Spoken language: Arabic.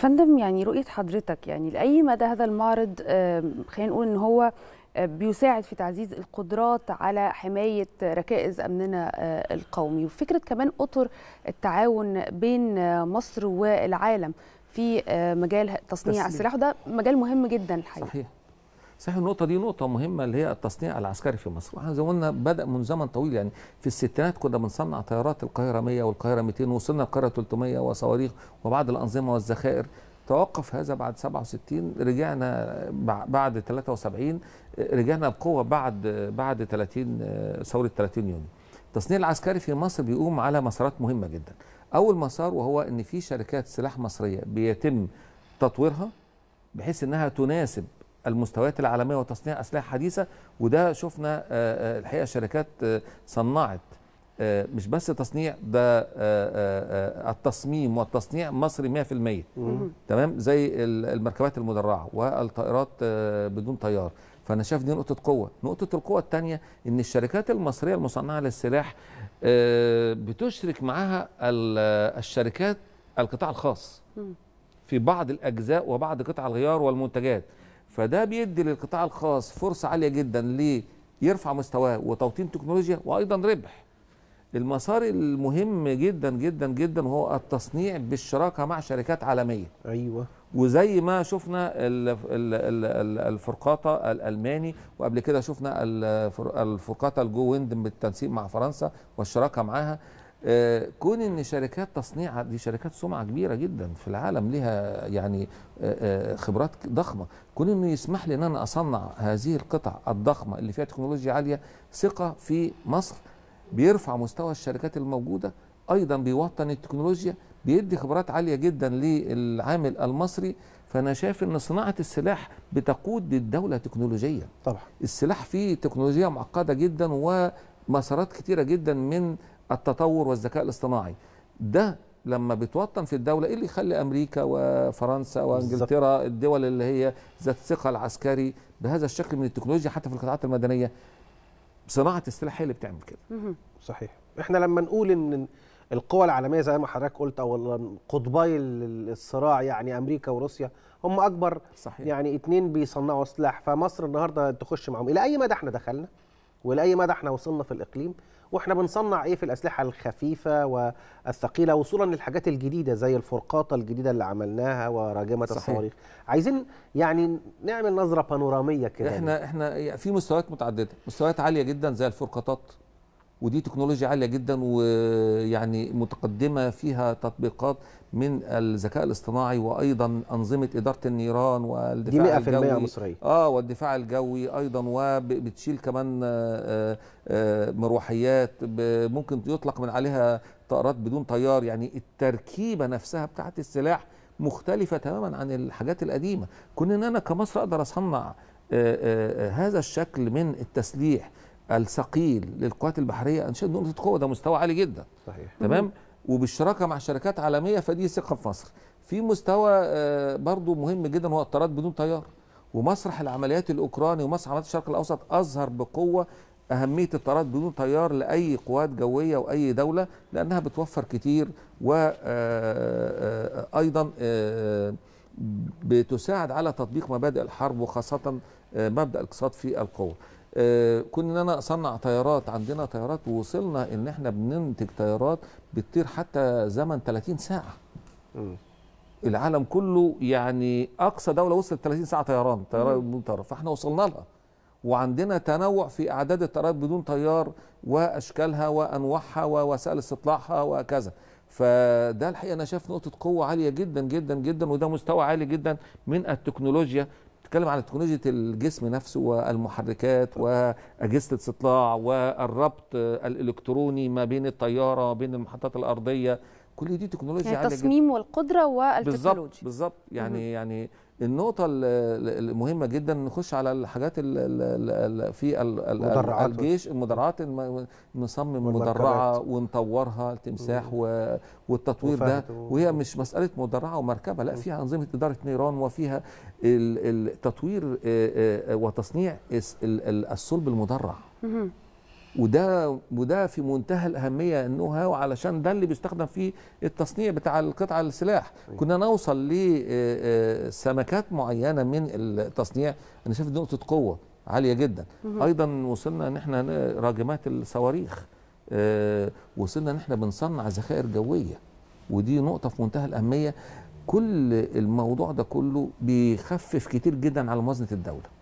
فندم يعني رؤيه حضرتك يعني لاي مدى هذا المعرض خلينا نقول ان هو آه، بيساعد في تعزيز القدرات على حماية ركائز أمننا آه، القومي وفكرة كمان أطر التعاون بين آه، مصر والعالم في مجال تصنيع السلاح وده مجال مهم جدا الحقيقة صحيح صحيح النقطه دي نقطه مهمه اللي هي التصنيع العسكري في مصر واحنا زي ما قلنا بدا من زمن طويل يعني في الستينات كنا بنصنع طيارات القاهره 100 والقاهره 200 ووصلنا القاهره 300 وصواريخ وبعض الانظمه والذخائر توقف هذا بعد 67 رجعنا بعد 73 رجعنا بقوه بعد بعد 30 ثوره 30 يونيو التصنيع العسكري في مصر بيقوم على مسارات مهمه جدا اول مسار وهو ان في شركات سلاح مصريه بيتم تطويرها بحيث انها تناسب المستويات العالميه وتصنيع اسلحه حديثه وده شفنا آه، آه، الحقيقه الشركات آه، صنعت مش بس تصنيع ده التصميم والتصنيع مصري 100% تمام زي المركبات المدرعه والطائرات بدون طيار فانا شايف دي نقطه قوه نقطه القوه الثانيه ان الشركات المصريه المصنعه للسلاح بتشرك معاها الشركات القطاع الخاص في بعض الاجزاء وبعض قطع الغيار والمنتجات فده بيدي للقطاع الخاص فرصه عاليه جدا ليرفع مستواه وتوطين تكنولوجيا وايضا ربح المسار المهم جدا جدا جدا هو التصنيع بالشراكه مع شركات عالميه ايوه وزي ما شفنا الفرقاطه الالماني وقبل كده شفنا الفرقاطه الجو ويند بالتنسيق مع فرنسا والشراكه معاها آه، كون ان شركات تصنيع دي شركات سمعه كبيره جدا في العالم لها يعني آه، آه، خبرات ضخمه كون انه يسمح لي ان انا اصنع هذه القطع الضخمه اللي فيها تكنولوجيا عاليه ثقه في مصر بيرفع مستوى الشركات الموجوده ايضا بيوطن التكنولوجيا بيدي خبرات عاليه جدا للعامل المصري فانا شايف ان صناعه السلاح بتقود للدوله تكنولوجيا طبعا السلاح فيه تكنولوجيا معقده جدا ومسارات كتيره جدا من التطور والذكاء الاصطناعي ده لما بتوطن في الدوله ايه اللي يخلي امريكا وفرنسا وانجلترا الدول اللي هي ذات الثقه العسكري بهذا الشكل من التكنولوجيا حتى في القطاعات المدنيه صناعه السلاح هي اللي بتعمل كده صحيح احنا لما نقول ان القوى العالميه زي ما حضرتك قلت او قطبي الصراع يعني امريكا وروسيا هم اكبر صحيح. يعني اتنين بيصنعوا سلاح فمصر النهارده تخش معاهم الى اي مدى احنا دخلنا ولاي مدى احنا وصلنا في الاقليم واحنا بنصنع ايه في الاسلحه الخفيفه والثقيله وصولا للحاجات الجديده زي الفرقاطه الجديده اللي عملناها وراجمه الصواريخ عايزين يعني نعمل نظره بانوراميه كده احنا احنا يعني في مستويات متعدده مستويات عاليه جدا زي الفرقاطات ودي تكنولوجيا عاليه جدا ويعني متقدمه فيها تطبيقات من الذكاء الاصطناعي وايضا انظمه اداره النيران والدفاع دي 100% الجوي مصرية. اه والدفاع الجوي ايضا وبتشيل كمان آه، آه، آه، مروحيات ممكن يطلق من عليها طائرات بدون طيار يعني التركيبه نفسها بتاعه السلاح مختلفه تماما عن الحاجات القديمه كون ان انا كمصر اقدر اصنع هذا الشكل من التسليح الثقيل للقوات البحريه انشئت نقطه قوه ده مستوى عالي جدا صحيح تمام وبالشراكه مع شركات عالميه فدي ثقه في مصر في مستوى آه، برضو مهم جدا هو الطيارات بدون طيار ومسرح العمليات الاوكراني ومسرح عمليات الشرق الاوسط اظهر بقوه اهميه الطيارات بدون طيار لاي قوات جويه واي دوله لانها بتوفر كتير وايضا آه، آه، بتساعد على تطبيق مبادئ الحرب وخاصه مبدا الاقتصاد في القوه آه، كنا ان انا اصنع طيارات عندنا طيارات ووصلنا ان احنا بننتج طيارات بتطير حتى زمن 30 ساعه م. العالم كله يعني اقصى دوله وصلت 30 ساعه طيران طيران بدون طيار فاحنا وصلنا لها وعندنا تنوع في اعداد الطيارات بدون طيار واشكالها وانواعها ووسائل استطلاعها وكذا فده الحقيقه انا شايف نقطه قوه عاليه جدا جدا جدا وده مستوى عالي جدا من التكنولوجيا بتتكلم على تكنولوجيا الجسم نفسه والمحركات واجهزه الاستطلاع والربط الالكتروني ما بين الطياره وبين المحطات الارضيه كل دي تكنولوجيا يعني عاليه التصميم جداً. والقدره والتكنولوجيا بالظبط يعني مم. يعني النقطة المهمة جدا نخش على الحاجات ال في المدرعات الجيش المدرعات نصمم مدرعة ونطورها التمساح والتطوير ده وهي مش مسألة مدرعة ومركبة لا فيها أنظمة إدارة نيران وفيها التطوير وتصنيع الصلب المدرع وده وده في منتهى الاهميه انه علشان ده اللي بيستخدم في التصنيع بتاع القطع السلاح أيوة. كنا نوصل لسمكات معينه من التصنيع انا شايف نقطه قوه عاليه جدا ايضا وصلنا ان احنا راجمات الصواريخ وصلنا ان احنا بنصنع ذخائر جويه ودي نقطه في منتهى الاهميه كل الموضوع ده كله بيخفف كتير جدا على موازنه الدوله